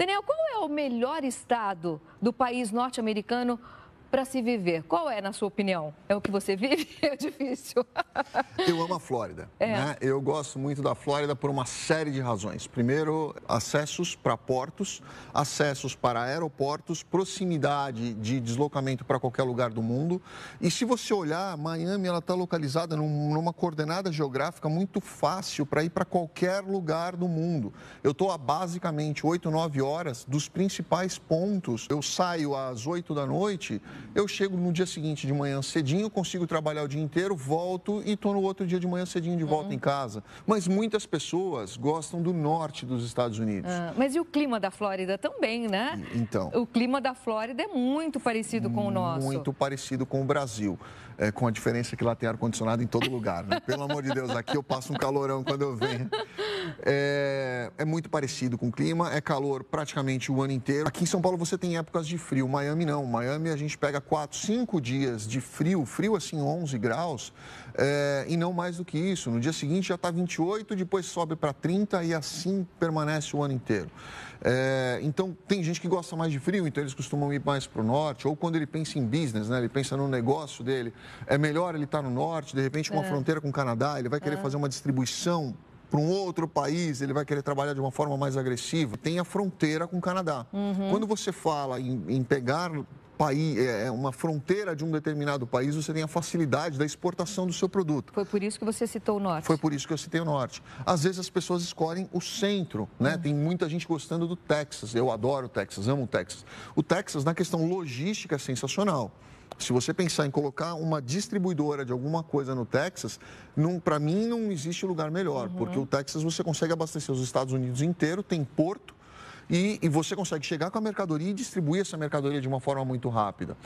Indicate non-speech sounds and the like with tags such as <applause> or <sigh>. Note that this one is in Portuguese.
Daniel, qual é o melhor estado do país norte-americano para se viver. Qual é, na sua opinião? É o que você vive? <laughs> É difícil. Eu amo a Flórida. É. Né? Eu gosto muito da Flórida por uma série de razões. Primeiro, acessos para portos, acessos para aeroportos, proximidade de deslocamento para qualquer lugar do mundo. E se você olhar, Miami ela está localizada num, numa coordenada geográfica muito fácil para ir para qualquer lugar do mundo. Eu estou a basicamente 8, 9 horas dos principais pontos. Eu saio às 8 da noite eu chego no dia seguinte de manhã cedinho, consigo trabalhar o dia inteiro, volto e estou no outro dia de manhã cedinho de volta uhum. em casa. Mas muitas pessoas gostam do norte dos Estados Unidos. Ah, mas e o clima da Flórida também, né? Então. O clima da Flórida é muito parecido com o nosso. Muito parecido com o Brasil. É, com a diferença que lá tem ar-condicionado em todo lugar, né? Pelo amor de Deus, aqui eu passo um calorão quando eu venho. É, é muito parecido com o clima, é calor praticamente o ano inteiro. Aqui em São Paulo você tem épocas de frio, Miami não. Miami a gente pega 4, 5 dias de frio, frio assim 11 graus, é, e não mais do que isso. No dia seguinte já está 28, depois sobe para 30 e assim permanece o ano inteiro. É, então tem gente que gosta mais de frio, então eles costumam ir mais para o norte, ou quando ele pensa em business, né, ele pensa no negócio dele, é melhor ele estar tá no norte, de repente com a é. fronteira com o Canadá, ele vai querer é. fazer uma distribuição para um outro país, ele vai querer trabalhar de uma forma mais agressiva. Tem a fronteira com o Canadá. Uhum. Quando você fala em, em pegar país, é, é uma fronteira de um determinado país, você tem a facilidade da exportação do seu produto. Foi por isso que você citou o norte. Foi por isso que eu citei o norte. Às vezes as pessoas escolhem o centro, né? Uhum. Tem muita gente gostando do Texas. Eu adoro o Texas, amo o Texas. O Texas, na questão logística, é sensacional. Se você pensar em colocar uma distribuidora de alguma coisa no Texas, para mim não existe lugar melhor, uhum. porque o Texas você consegue abastecer os Estados Unidos inteiro, tem porto. E, e, você consegue chegar com a mercadoria e distribuir essa mercadoria de uma forma muito rápida.